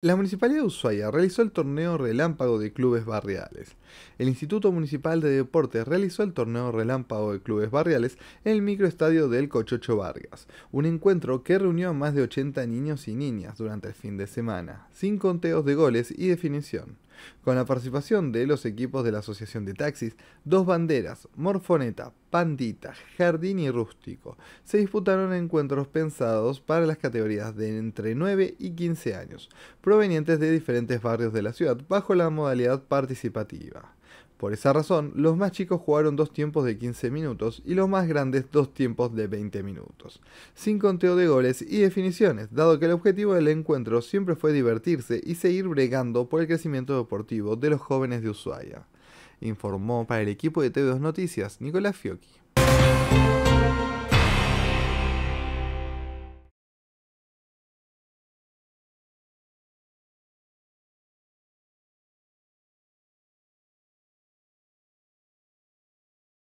La Municipalidad de Ushuaia realizó el torneo relámpago de clubes barriales. El Instituto Municipal de Deportes realizó el torneo relámpago de clubes barriales en el microestadio del Cochocho Vargas, un encuentro que reunió a más de 80 niños y niñas durante el fin de semana, sin conteos de goles y definición con la participación de los equipos de la Asociación de Taxis, Dos Banderas, Morfoneta, Pandita, Jardín y Rústico. Se disputaron encuentros pensados para las categorías de entre 9 y 15 años, provenientes de diferentes barrios de la ciudad, bajo la modalidad participativa. Por esa razón, los más chicos jugaron dos tiempos de 15 minutos y los más grandes dos tiempos de 20 minutos, sin conteo de goles y definiciones, dado que el objetivo del encuentro siempre fue divertirse y seguir bregando por el crecimiento deportivo de los jóvenes de Ushuaia, informó para el equipo de TV2 Noticias Nicolás Fiocchi.